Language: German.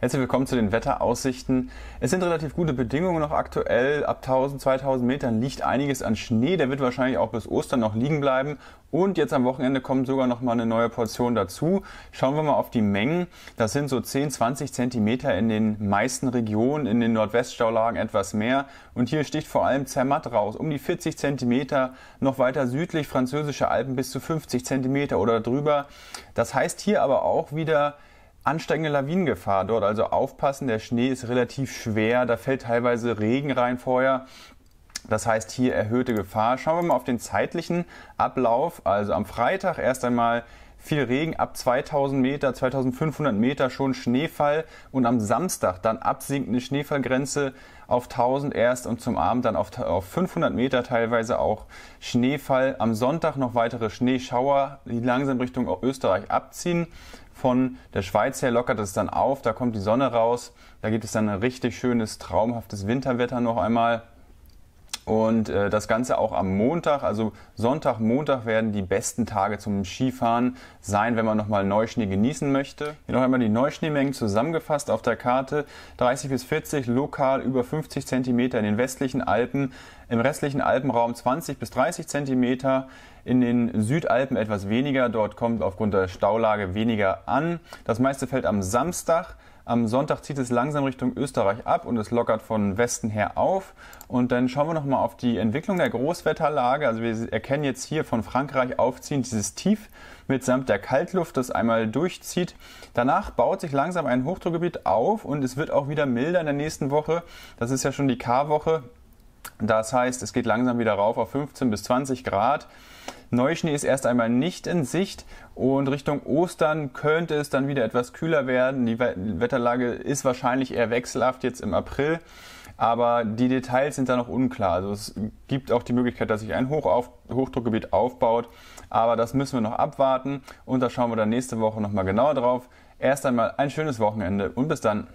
Herzlich willkommen zu den Wetteraussichten. Es sind relativ gute Bedingungen noch aktuell. Ab 1000, 2000 Metern liegt einiges an Schnee. Der wird wahrscheinlich auch bis Ostern noch liegen bleiben. Und jetzt am Wochenende kommt sogar noch mal eine neue Portion dazu. Schauen wir mal auf die Mengen. Das sind so 10, 20 Zentimeter in den meisten Regionen, in den Nordweststaulagen etwas mehr. Und hier sticht vor allem Zermatt raus. Um die 40 Zentimeter, noch weiter südlich französische Alpen bis zu 50 Zentimeter oder drüber. Das heißt hier aber auch wieder, ansteigende Lawinengefahr dort. Also aufpassen, der Schnee ist relativ schwer, da fällt teilweise Regen rein vorher. Das heißt hier erhöhte Gefahr. Schauen wir mal auf den zeitlichen Ablauf. Also am Freitag erst einmal viel Regen, ab 2000 Meter, 2500 Meter schon Schneefall und am Samstag dann absinkende Schneefallgrenze auf 1000 erst und zum Abend dann auf, auf 500 Meter teilweise auch Schneefall. Am Sonntag noch weitere Schneeschauer, die langsam Richtung Österreich abziehen von der Schweiz her lockert es dann auf, da kommt die Sonne raus, da gibt es dann ein richtig schönes, traumhaftes Winterwetter noch einmal. Und äh, das Ganze auch am Montag, also Sonntag, Montag werden die besten Tage zum Skifahren sein, wenn man nochmal Neuschnee genießen möchte. Hier noch einmal die Neuschneemengen zusammengefasst auf der Karte. 30 bis 40, lokal über 50 cm in den westlichen Alpen, im restlichen Alpenraum 20 bis 30 cm, in den Südalpen etwas weniger, dort kommt aufgrund der Staulage weniger an. Das meiste fällt am Samstag. Am Sonntag zieht es langsam Richtung Österreich ab und es lockert von Westen her auf. Und dann schauen wir nochmal auf die Entwicklung der Großwetterlage. Also wir erkennen jetzt hier von Frankreich aufziehend dieses Tief mitsamt der Kaltluft, das einmal durchzieht. Danach baut sich langsam ein Hochdruckgebiet auf und es wird auch wieder milder in der nächsten Woche. Das ist ja schon die K-Woche. Das heißt, es geht langsam wieder rauf auf 15 bis 20 Grad. Neuschnee ist erst einmal nicht in Sicht und Richtung Ostern könnte es dann wieder etwas kühler werden. Die Wetterlage ist wahrscheinlich eher wechselhaft jetzt im April, aber die Details sind da noch unklar. Also es gibt auch die Möglichkeit, dass sich ein Hochauf Hochdruckgebiet aufbaut, aber das müssen wir noch abwarten und da schauen wir dann nächste Woche nochmal genauer drauf. Erst einmal ein schönes Wochenende und bis dann.